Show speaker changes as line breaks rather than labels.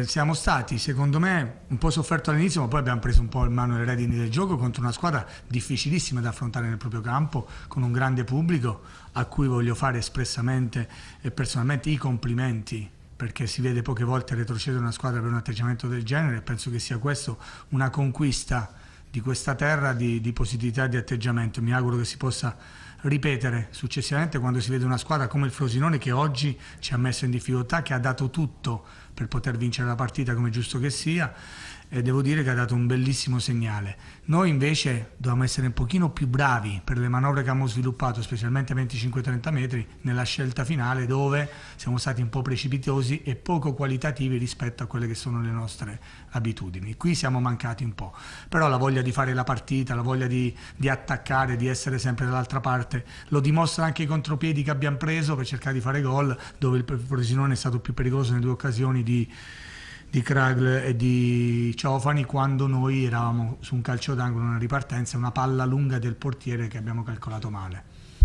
Siamo stati, secondo me, un po' sofferto all'inizio, ma poi abbiamo preso un po' in mano le redini del gioco contro una squadra difficilissima da affrontare nel proprio campo, con un grande pubblico a cui voglio fare espressamente e personalmente i complimenti perché si vede poche volte retrocedere una squadra per un atteggiamento del genere e penso che sia questo una conquista di questa terra di, di positività di atteggiamento. Mi auguro che si possa ripetere successivamente quando si vede una squadra come il Frosinone che oggi ci ha messo in difficoltà, che ha dato tutto per poter vincere la partita come giusto che sia e devo dire che ha dato un bellissimo segnale. Noi invece dobbiamo essere un pochino più bravi per le manovre che abbiamo sviluppato, specialmente 25-30 metri, nella scelta finale dove siamo stati un po' precipitosi e poco qualitativi rispetto a quelle che sono le nostre abitudini. Qui siamo mancati un po', però la voglia di fare la partita, la voglia di, di attaccare, di essere sempre dall'altra parte, forte. Lo dimostra anche i contropiedi che abbiamo preso per cercare di fare gol, dove il Frosinone è stato più pericoloso nelle due occasioni di, di Kragl e di Ciofani quando noi eravamo su un calcio d'angolo, una ripartenza, una palla lunga del portiere che abbiamo calcolato male.